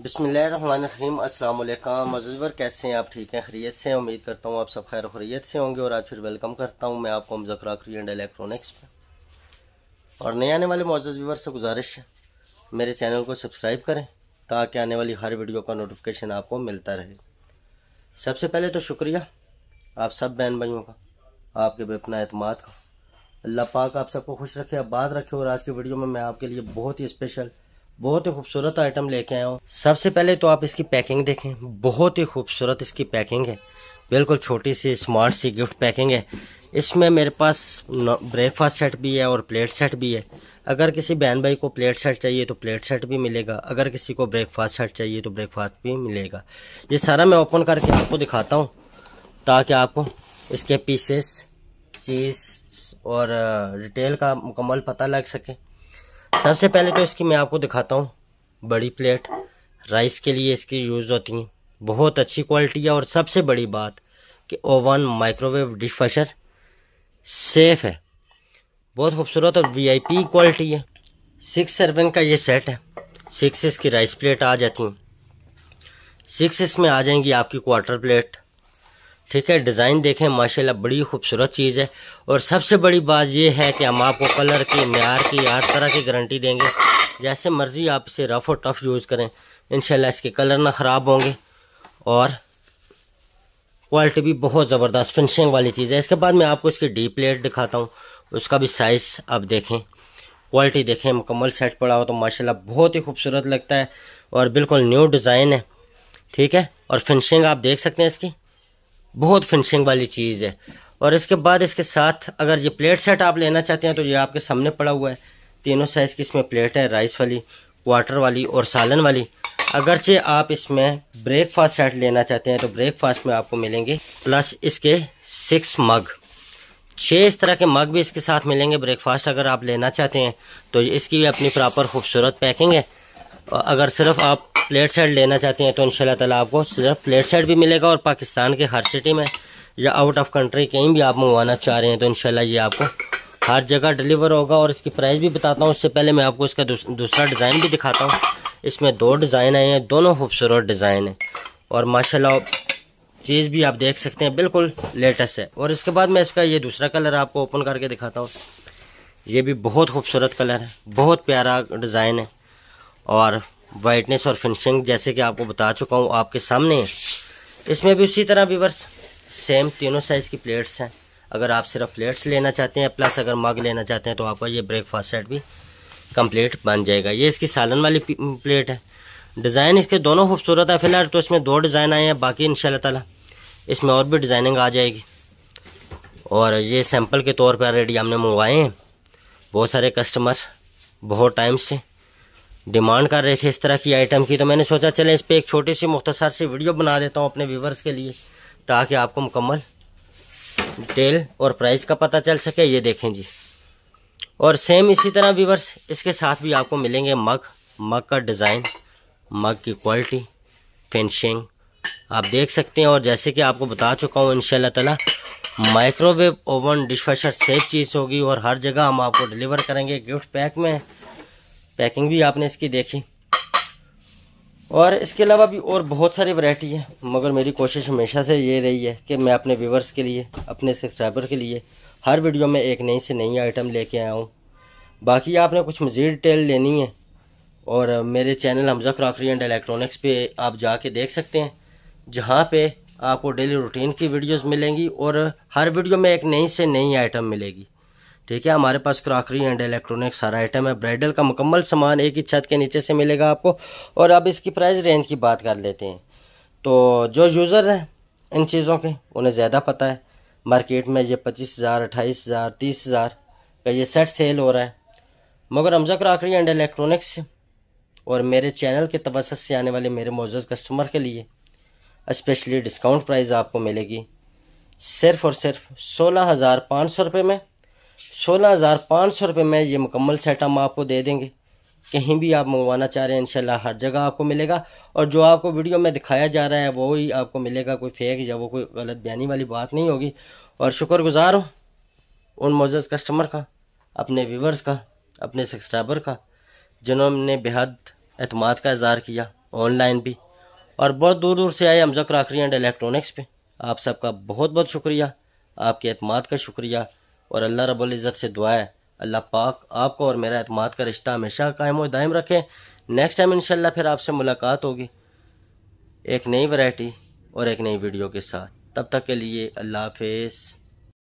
बसमीम अल्लाम मजूवर कैसे हैं आप ठीक हैं खरीत से उम्मीद करता हूँ आप सब खैर खरीत से होंगे और आज फिर वेलकम करता हूँ मैं आपको मुजक्रा एंड इलेक्ट्रॉनिक्स पर और नए आने वाले मोज़ व्यूवर से गुजारिश है मेरे चैनल को सब्सक्राइब करें ताकि आने वाली हर वीडियो का नोटिफिकेशन आपको मिलता रहे सबसे पहले तो शुक्रिया आप सब बहन भाइयों का आपके बेपना अतमाद का अल्लाह पाक आप सबको खुश रखे आबाद रखे और आज की वीडियो में मैं आपके लिए बहुत ही स्पेशल बहुत ही खूबसूरत आइटम लेके आया हूँ सबसे पहले तो आप इसकी पैकिंग देखें बहुत ही खूबसूरत इसकी पैकिंग है बिल्कुल छोटी सी स्मार्ट सी गिफ्ट पैकिंग है इसमें मेरे पास ब्रेकफास्ट सेट भी है और प्लेट सेट भी है अगर किसी बहन भाई को प्लेट सेट चाहिए तो प्लेट सेट भी मिलेगा अगर किसी को ब्रेकफास्ट सेट चाहिए तो ब्रेकफास्ट भी मिलेगा ये सारा मैं ओपन करके आपको दिखाता हूँ ताकि आपको इसके पीसेस चीज़ और डिटेल का मुकम्मल पता लग सके सबसे पहले तो इसकी मैं आपको दिखाता हूँ बड़ी प्लेट राइस के लिए इसकी यूज़ होती हैं बहुत अच्छी क्वालिटी है और सबसे बड़ी बात कि oven microwave dish washer safe है बहुत खूबसूरत और वीआईपी क्वालिटी है सिक्स सर्वन का ये सेट है सिक्स इसकी राइस प्लेट आ जाती हैं सिक्स इसमें आ जाएंगी आपकी क्वार्टर प्लेट ठीक है डिज़ाइन देखें माशाल्लाह बड़ी खूबसूरत चीज़ है और सबसे बड़ी बात यह है कि हम आपको कलर की मैार की हर तरह की गारंटी देंगे जैसे मर्ज़ी आप इसे रफ़ और टफ़ यूज़ करें इन इसके कलर ना ख़राब होंगे और क्वालिटी भी बहुत ज़बरदस्त फिनिशिंग वाली चीज़ है इसके बाद मैं आपको इसकी डी प्लेट दिखाता हूँ उसका भी साइज़ आप देखें क्वालिटी देखें मुकम्मल सेट पड़ा हो तो माशाल्लाह बहुत ही खूबसूरत लगता है और बिल्कुल न्यू डिज़ाइन है ठीक है और फिनिशिंग आप देख सकते हैं इसकी बहुत फिनिशिंग वाली चीज़ है और इसके बाद इसके साथ अगर ये प्लेट सेट आप लेना चाहते हैं तो ये आपके सामने पड़ा हुआ है तीनों साइज़ की इसमें प्लेट है राइस वाली वाटर वाली और सालन वाली अगरचे आप इसमें ब्रेकफास्ट सेट लेना चाहते हैं तो ब्रेकफास्ट में आपको मिलेंगे प्लस इसके सिक्स मग छः इस तरह के मग भी इसके साथ मिलेंगे ब्रेकफास्ट अगर आप लेना चाहते हैं तो इसकी भी अपनी प्रॉपर खूबसूरत पैकिंग है अगर सिर्फ आप प्लेट सेट लेना चाहते हैं तो इन तला आपको सिर्फ प्लेट सेट भी मिलेगा और पाकिस्तान के हर सिटी में या आउट ऑफ कंट्री कहीं भी आप मंगवाना चाह रहे हैं तो इन ये आपको हर जगह डिलीवर होगा और इसकी प्राइस भी बताता हूँ उससे पहले मैं आपको इसका दूसरा डिज़ाइन भी दिखाता हूँ इसमें दो डिज़ाइन आए हैं दोनों खूबसूरत डिज़ाइन हैं और माशाल्लाह चीज़ भी आप देख सकते हैं बिल्कुल लेटेस्ट है और इसके बाद मैं इसका ये दूसरा कलर आपको ओपन करके दिखाता हूँ ये भी बहुत खूबसूरत कलर है बहुत प्यारा डिज़ाइन है और वाइटनेस और फिनिशिंग जैसे कि आपको बता चुका हूँ आपके सामने है इसमें भी उसी तरह वीवर्स सेम तीनों साइज़ की प्लेट्स हैं अगर आप सिर्फ प्लेट्स लेना चाहते हैं प्लस अगर मग लेना चाहते हैं तो आपका ये ब्रेकफास्ट सेट भी कंप्लीट बन जाएगा ये इसकी सालन वाली प्लेट है डिज़ाइन इसके दोनों खूबसूरत है फिलहाल तो इसमें दो डिज़ाइन आए हैं बाकी इन ताला इसमें और भी डिज़ाइनिंग आ जाएगी और ये सैम्पल के तौर पर रेडी हमने मंगवाए हैं बहुत सारे कस्टमर बहुत टाइम से डिमांड कर रहे थे इस तरह की आइटम की तो मैंने सोचा चले इस पर एक छोटी सी मुख्तसर सी वीडियो बना देता हूँ अपने व्यूवर्स के लिए ताकि आपको मुकम्मल डिटेल और प्राइस का पता चल सके ये देखें जी और सेम इसी तरह व्यूवर्स इसके साथ भी आपको मिलेंगे मग मग का डिज़ाइन मग की क्वालिटी फिनिशिंग आप देख सकते हैं और जैसे कि आपको बता चुका हूँ इन तला माइक्रोवेव ओवन डिशवाशर सेफ चीज़ होगी और हर जगह हम आपको डिलीवर करेंगे गिफ्ट पैक में पैकिंग भी आपने इसकी देखी और इसके अलावा भी और बहुत सारी वैरायटी है मगर मेरी कोशिश हमेशा से ये रही है कि मैं अपने व्यूवर्स के लिए अपने सब्सक्राइबर के लिए हर वीडियो में एक नई से नई आइटम लेके आया हूँ बाकी आपने कुछ मज़ीद डिटेल लेनी है और मेरे channel Hamza crockery and electronics पे आप जाके देख सकते हैं जहाँ पे आपको डेली रूटीन की वीडियोस मिलेंगी और हर वीडियो में एक नई से नई आइटम मिलेगी ठीक है हमारे पास क्राकरी एंड इलेक्ट्रॉनिक सारा आइटम है ब्राइडल का मुकम्मल सामान एक ही छत के नीचे से मिलेगा आपको और अब इसकी प्राइस रेंज की बात कर लेते हैं तो जो यूज़र हैं इन चीज़ों के उन्हें ज़्यादा पता है मार्केट में ये पच्चीस हज़ार अट्ठाईस हज़ार तीस हज़ार का ये सेट सेल हो रहा है मगर हमजा क्राकरी एंड इलेक्ट्रॉनिक्स और मेरे चैनल के तवसत से आने वाले मेरे मौजूद कस्टमर के लिए इस्पेशली डिस्काउंट प्राइस आपको मिलेगी सिर्फ़ और सिर्फ सोलह हज़ार पाँच सौ रुपये में सोलह हज़ार पाँच सौ रुपये में ये मुकम्मल सेट हम आपको दे देंगे कहीं भी आप मंगवाना चाह रहे हैं इनशाला हर जगह आपको मिलेगा और जो आपको वीडियो में दिखाया जा रहा है वो ही आपको मिलेगा कोई फेक या वो कोई गलत बयानी वाली बात नहीं होगी और शुक्रगुजार हूँ उन मौजूद कस्टमर का अपने व्यूवर्स का अपने सब्सक्राइबर का जिन्होंने बेहद अतमाद का इजहार किया ऑनलाइन भी और बहुत दूर दूर से आए हमजा क्राकरी एंड इलेक्ट्रॉनिक्स पर आप सबका बहुत बहुत शुक्रिया आपके अहतमाद का शुक्रिया और अल्लाह रबुल्ज़त से दुआ है अल्लाह पाक आपको और मेरा अतमाद का रिश्ता हमेशा कायम और दायम रखें नेक्स्ट टाइम इन फिर आपसे मुलाकात होगी एक नई वैरायटी और एक नई वीडियो के साथ तब तक के लिए अल्लाह हाफिज़